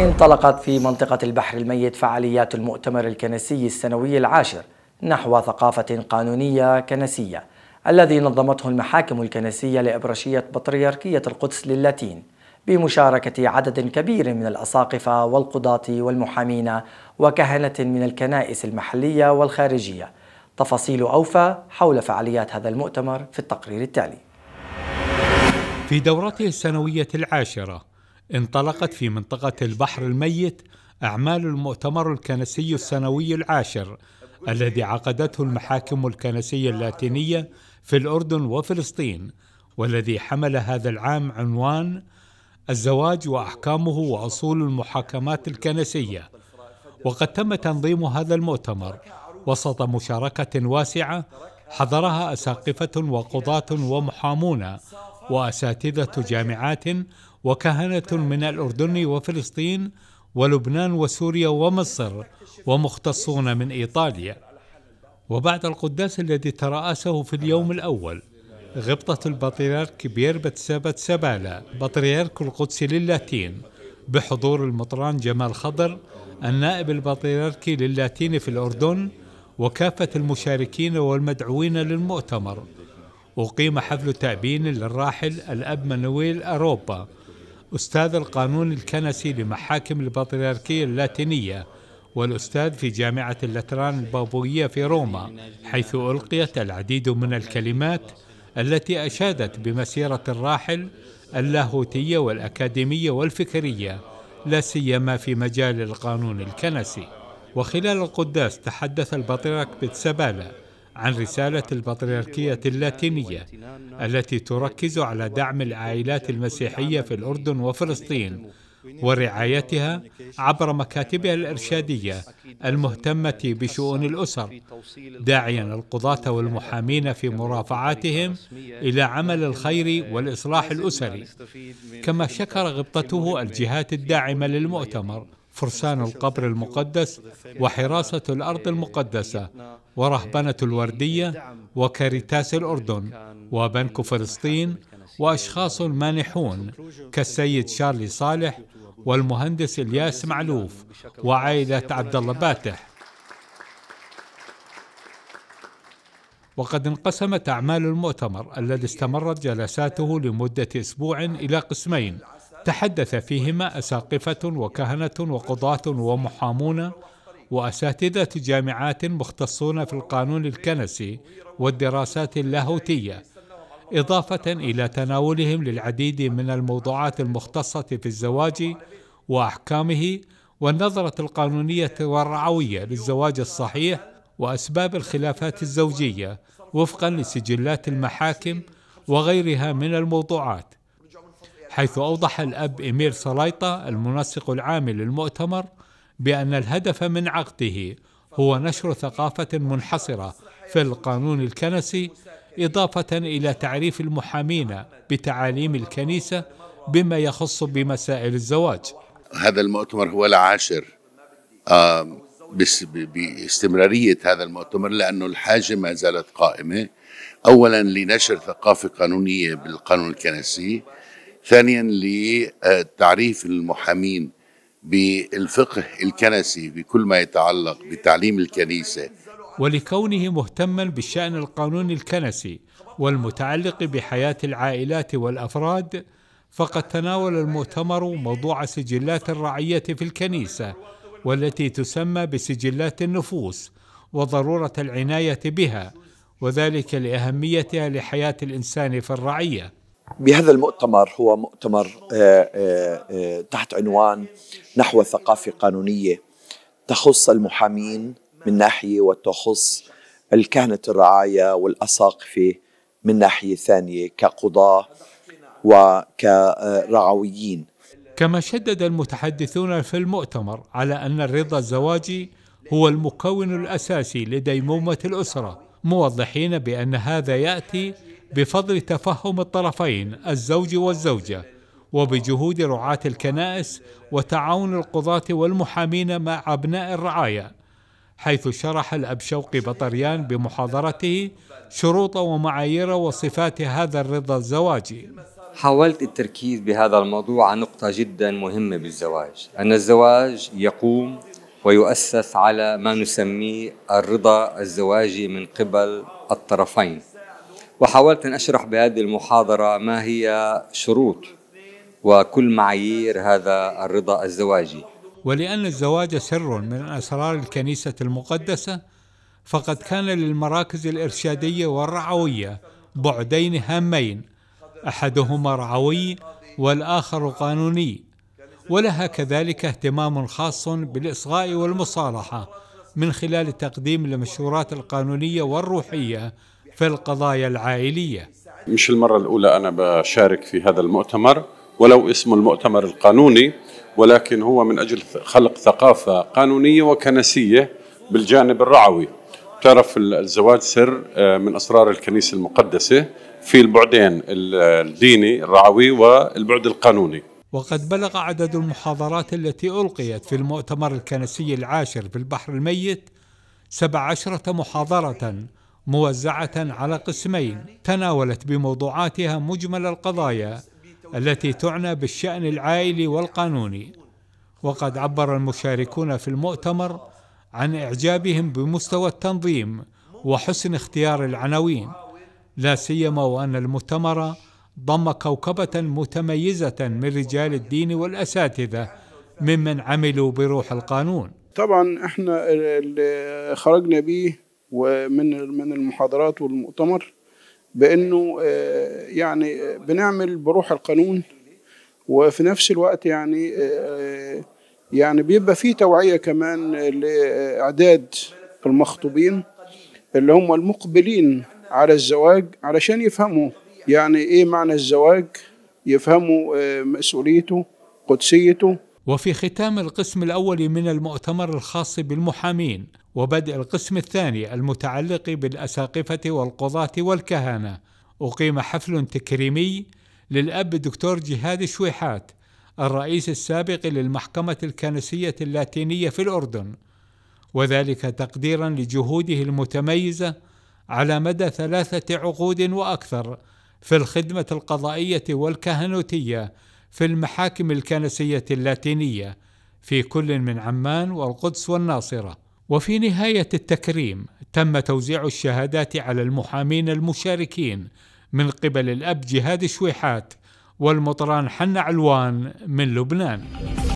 انطلقت في منطقة البحر الميت فعاليات المؤتمر الكنسي السنوي العاشر نحو ثقافة قانونية كنسية الذي نظمته المحاكم الكنسية لإبرشية بطريركية القدس للاتين بمشاركة عدد كبير من الأساقفة والقضاة والمحامين وكهنة من الكنائس المحلية والخارجية تفاصيل أوفى حول فعاليات هذا المؤتمر في التقرير التالي في دورته السنوية العاشرة انطلقت في منطقة البحر الميت أعمال المؤتمر الكنسي السنوي العاشر الذي عقدته المحاكم الكنسية اللاتينية في الأردن وفلسطين والذي حمل هذا العام عنوان الزواج وأحكامه وأصول المحاكمات الكنسية وقد تم تنظيم هذا المؤتمر وسط مشاركة واسعة حضرها أساقفة وقضاة ومحامون وأساتذة جامعات وكهنة من الأردن وفلسطين ولبنان وسوريا ومصر ومختصون من إيطاليا وبعد القداس الذي ترأسه في اليوم الأول غبطة البطريرك بيربت سابت سبالة بطريرك القدس للاتين بحضور المطران جمال خضر النائب البطريركي للاتين في الأردن وكافة المشاركين والمدعوين للمؤتمر أقيم حفل تأبين للراحل الأب مانويل أروبا أستاذ القانون الكنسي لمحاكم البطريركية اللاتينية والأستاذ في جامعة اللتران البابوية في روما حيث ألقيت العديد من الكلمات التي أشادت بمسيرة الراحل اللاهوتية والأكاديمية والفكرية لا سيما في مجال القانون الكنسي وخلال القداس تحدث البطريرك بتسبالة عن رسالة البطريركية اللاتينية التي تركز على دعم العائلات المسيحية في الأردن وفلسطين ورعايتها عبر مكاتبها الإرشادية المهتمة بشؤون الأسر، داعيا القضاة والمحامين في مرافعاتهم إلى عمل الخير والإصلاح الأسري، كما شكر غبطته الجهات الداعمة للمؤتمر فرسان القبر المقدس وحراسة الأرض المقدسة ورهبنة الوردية وكاريتاس الأردن وبنك فلسطين وأشخاص مانحون كالسيد شارلي صالح والمهندس الياس معلوف وعائلة عبد الله باتح وقد انقسمت أعمال المؤتمر الذي استمرت جلساته لمدة أسبوع إلى قسمين تحدث فيهما أساقفة وكهنة وقضاة ومحامون وأساتذة جامعات مختصون في القانون الكنسي والدراسات اللاهوتية إضافة إلى تناولهم للعديد من الموضوعات المختصة في الزواج وأحكامه والنظرة القانونية والرعوية للزواج الصحيح وأسباب الخلافات الزوجية وفقا لسجلات المحاكم وغيرها من الموضوعات حيث أوضح الأب إمير سلايطة المنسق العام للمؤتمر بأن الهدف من عقده هو نشر ثقافة منحصرة في القانون الكنسي إضافة إلى تعريف المحامين بتعاليم الكنيسة بما يخص بمسائل الزواج هذا المؤتمر هو العاشر باستمرارية هذا المؤتمر لأنه الحاجة ما زالت قائمة أولا لنشر ثقافة قانونية بالقانون الكنسي ثانيا لتعريف المحامين بالفقه الكنسي بكل ما يتعلق بتعليم الكنيسه ولكونه مهتما بالشان القانوني الكنسي والمتعلق بحياه العائلات والافراد فقد تناول المؤتمر موضوع سجلات الرعيه في الكنيسه والتي تسمى بسجلات النفوس وضروره العنايه بها وذلك لاهميتها لحياه الانسان في الرعيه بهذا المؤتمر هو مؤتمر آه، آه، آه، تحت عنوان نحو ثقافة قانونية تخص المحامين من ناحية وتخص الكهنة الرعاية والأساقفة من ناحية ثانية كقضاة وكرعويين كما شدد المتحدثون في المؤتمر على أن الرضا الزواجي هو المكون الأساسي لديمومة الأسرة موضحين بأن هذا يأتي بفضل تفهم الطرفين الزوج والزوجة وبجهود رعاة الكنائس وتعاون القضاة والمحامين مع أبناء الرعايا حيث شرح الأب شوقي بطريان بمحاضرته شروط ومعايير وصفات هذا الرضا الزواجي حاولت التركيز بهذا الموضوع على نقطة جدا مهمة بالزواج أن الزواج يقوم ويؤسس على ما نسميه الرضا الزواجي من قبل الطرفين وحاولت أن أشرح بهذه المحاضرة ما هي شروط وكل معايير هذا الرضا الزواجي ولأن الزواج سر من أسرار الكنيسة المقدسة فقد كان للمراكز الإرشادية والرعوية بعدين هامين أحدهما رعوي والآخر قانوني ولها كذلك اهتمام خاص بالإصغاء والمصالحة من خلال التقديم للمشورات القانونية والروحية في القضايا العائلية مش المرة الأولى أنا بشارك في هذا المؤتمر ولو اسمه المؤتمر القانوني ولكن هو من أجل خلق ثقافة قانونية وكنسية بالجانب الرعوي تعرف الزواج سر آه، من أسرار الكنيسة المقدسة في البعدين الديني الرعوي والبعد القانوني وقد بلغ عدد المحاضرات التي ألقيت في المؤتمر الكنسي العاشر في البحر الميت 17 محاضرة موزعة على قسمين تناولت بموضوعاتها مجمل القضايا التي تعنى بالشأن العائلي والقانوني وقد عبر المشاركون في المؤتمر عن إعجابهم بمستوى التنظيم وحسن اختيار العناوين لا سيما وأن المؤتمر ضم كوكبة متميزة من رجال الدين والأساتذة ممن عملوا بروح القانون طبعا احنا اللي خرجنا بيه ومن من المحاضرات والمؤتمر بانه آه، يعني آه، بنعمل بروح القانون وفي نفس الوقت يعني آه، يعني بيبقى في توعيه كمان لاعداد المخطوبين اللي هم المقبلين على الزواج علشان يفهموا يعني ايه معنى الزواج يفهموا مسؤوليته قدسيته وفي ختام القسم الاول من المؤتمر الخاص بالمحامين وبدء القسم الثاني المتعلق بالأساقفة والقضاة والكهنة أقيم حفل تكريمي للأب الدكتور جهاد شويحات الرئيس السابق للمحكمة الكنسية اللاتينية في الأردن وذلك تقديرا لجهوده المتميزة على مدى ثلاثة عقود وأكثر في الخدمة القضائية والكهنوتية في المحاكم الكنسية اللاتينية في كل من عمان والقدس والناصره وفي نهاية التكريم تم توزيع الشهادات على المحامين المشاركين من قبل الأب جهاد شويحات والمطران حنا علوان من لبنان